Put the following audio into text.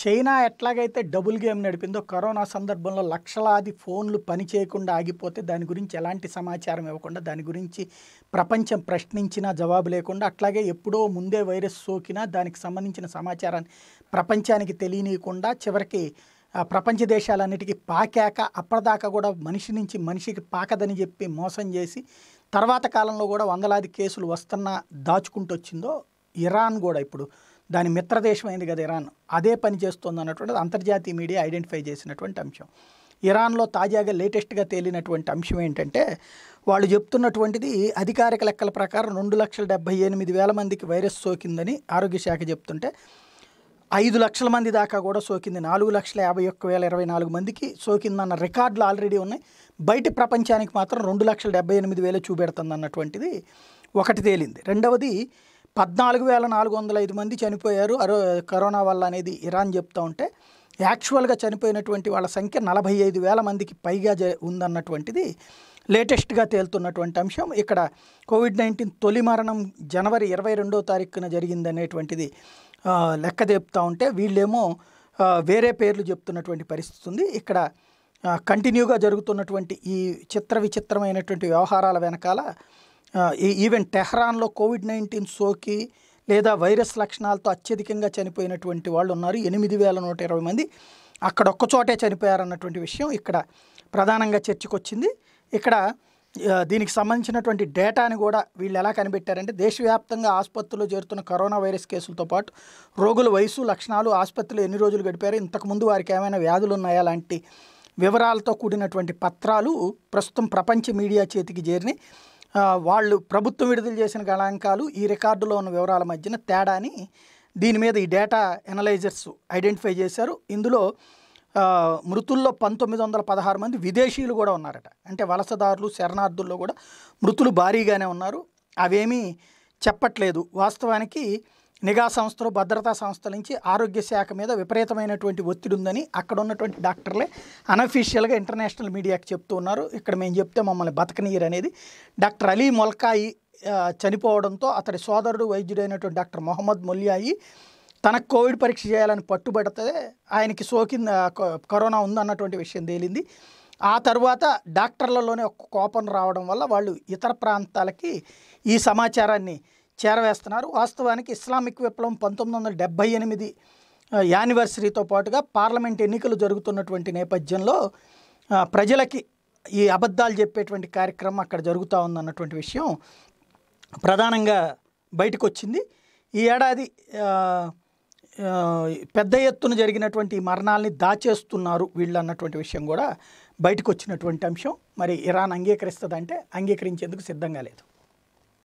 China ఎట్లాగైతే double game నడిపిందో corona సందర్భంలో లక్షలాది ఫోన్లు పని చేయకుండా ఆగిపోతే దాని గురించి ఎలాంటి సమాచారం ఇవ్వకుండా దాని గురించి ప్రపంచం ప్రశ్నించినా జవాబు లేకుండా అట్లాగే ఎప్పుడో ముందే వైరస్ సోకినా దానికి సంబంధించిన సమాచారాన్ని ప్రపంచానికి తెలియనియకుండా చివరికి ప్రపంచ దేశాలన్నిటికీ పాకాక అప్పటిదాకా కూడా మనిషి నుంచి మనిషికి పాకదని చెప్పి మోసం చేసి తర్వాత కాలంలో కూడా వందలాది కేసులు వస్తున్నా దాచుకుంటూ వచ్చిందో ఇరాన్ కూడా ఇప్పుడు దాని మిత్రదేశమైంది కదా ఇరాన్ అదే పని చేస్తుంది అన్నటువంటిది అంతర్జాతీయ మీడియా ఐడెంటిఫై చేసినటువంటి అంశం ఇరాన్లో తాజాగా లేటెస్ట్గా తేలినటువంటి అంశం ఏంటంటే వాళ్ళు చెప్తున్నటువంటిది అధికారిక లెక్కల ప్రకారం రెండు లక్షల డెబ్బై ఎనిమిది వేల మందికి వైరస్ సోకిందని ఆరోగ్య శాఖ చెప్తుంటే ఐదు లక్షల మంది దాకా కూడా సోకింది నాలుగు లక్షల యాభై ఒక్క వేల ఇరవై నాలుగు మందికి సోకిందన్న రికార్డులు ఆల్రెడీ ఉన్నాయి బయట ప్రపంచానికి మాత్రం రెండు లక్షల డెబ్బై ఎనిమిది వేలు చూపెడుతుంది అన్నటువంటిది ఒకటి తేలింది రెండవది పద్నాలుగు వేల నాలుగు వందల ఐదు మంది చనిపోయారు అరో కరోనా వల్ల అనేది ఇరాన్ చెప్తూ ఉంటే యాక్చువల్గా చనిపోయినటువంటి వాళ్ళ సంఖ్య నలభై ఐదు వేల మందికి పైగా జ ఉందన్నటువంటిది లేటెస్ట్గా తేలుతున్నటువంటి అంశం ఇక్కడ కోవిడ్ నైన్టీన్ తొలి మరణం జనవరి ఇరవై రెండో తారీఖున జరిగిందనేటువంటిది లెక్క చెప్తూ ఉంటే వీళ్ళేమో వేరే పేర్లు చెప్తున్నటువంటి పరిస్థితి ఉంది ఇక్కడ కంటిన్యూగా జరుగుతున్నటువంటి ఈ చిత్ర విచిత్రమైనటువంటి వ్యవహారాల వెనకాల ఈవెన్ టెహ్రాన్లో కోవిడ్ నైన్టీన్ సోకి లేదా వైరస్ లక్షణాలతో అత్యధికంగా చనిపోయినటువంటి వాళ్ళు ఉన్నారు ఎనిమిది వేల నూట ఇరవై మంది అక్కడ ఒక్కచోటే చనిపోయారన్నటువంటి విషయం ఇక్కడ ప్రధానంగా చర్చకొచ్చింది ఇక్కడ దీనికి సంబంధించినటువంటి డేటాని కూడా వీళ్ళు ఎలా కనిపెట్టారంటే దేశవ్యాప్తంగా ఆసుపత్రుల్లో చేరుతున్న కరోనా వైరస్ కేసులతో పాటు రోగుల వయసు లక్షణాలు ఆసుపత్రిలో ఎన్ని రోజులు గడిపారు ఇంతకుముందు వారికి ఏమైనా వ్యాధులు ఉన్నాయా లాంటి వివరాలతో కూడినటువంటి పత్రాలు ప్రస్తుతం ప్రపంచ మీడియా చేతికి చేరినాయి వాళ్ళు ప్రభుత్వం విడుదల చేసిన గణాంకాలు ఈ రికార్డులో ఉన్న వివరాల మధ్యన తేడాని దీని మీద ఈ డేటా ఎనలైజర్స్ ఐడెంటిఫై చేశారు ఇందులో మృతుల్లో పంతొమ్మిది వందల పదహారు మంది విదేశీయులు కూడా ఉన్నారట అంటే వలసదారులు శరణార్థుల్లో కూడా మృతులు భారీగానే ఉన్నారు అవేమీ చెప్పట్లేదు వాస్తవానికి నిఘా సంస్థలు భద్రతా సంస్థల నుంచి ఆరోగ్య శాఖ మీద విపరీతమైనటువంటి ఒత్తిడి ఉందని అక్కడ ఉన్నటువంటి డాక్టర్లే అనఫీషియల్గా ఇంటర్నేషనల్ మీడియాకి చెప్తూ ఉన్నారు ఇక్కడ మేము చెప్తే మమ్మల్ని బతకనీయర్ అనేది డాక్టర్ అలీ మొల్కాయి చనిపోవడంతో అతడి సోదరుడు వైద్యుడైనటువంటి డాక్టర్ మొహమ్మద్ మొల్యాయి తనకు కోవిడ్ పరీక్ష చేయాలని పట్టుబడితే ఆయనకి సోకింది కరోనా ఉందన్నటువంటి విషయం తేలింది ఆ తర్వాత డాక్టర్లలోనే ఒక కోపం రావడం వల్ల వాళ్ళు ఇతర ప్రాంతాలకి ఈ సమాచారాన్ని చేరవేస్తున్నారు వాస్తవానికి ఇస్లామిక్ విప్లవం పంతొమ్మిది వందల డెబ్భై ఎనిమిది యానివర్సరీతో పాటుగా పార్లమెంట్ ఎన్నికలు జరుగుతున్నటువంటి నేపథ్యంలో ప్రజలకి ఈ అబద్ధాలు చెప్పేటువంటి కార్యక్రమం అక్కడ జరుగుతూ ఉందన్నటువంటి విషయం ప్రధానంగా బయటకు వచ్చింది ఈ ఏడాది పెద్ద ఎత్తున జరిగినటువంటి మరణాలని దాచేస్తున్నారు వీళ్ళు అన్నటువంటి విషయం కూడా బయటకు వచ్చినటువంటి అంశం మరి ఇరాన్ అంగీకరిస్తుందంటే అంగీకరించేందుకు సిద్ధంగా లేదు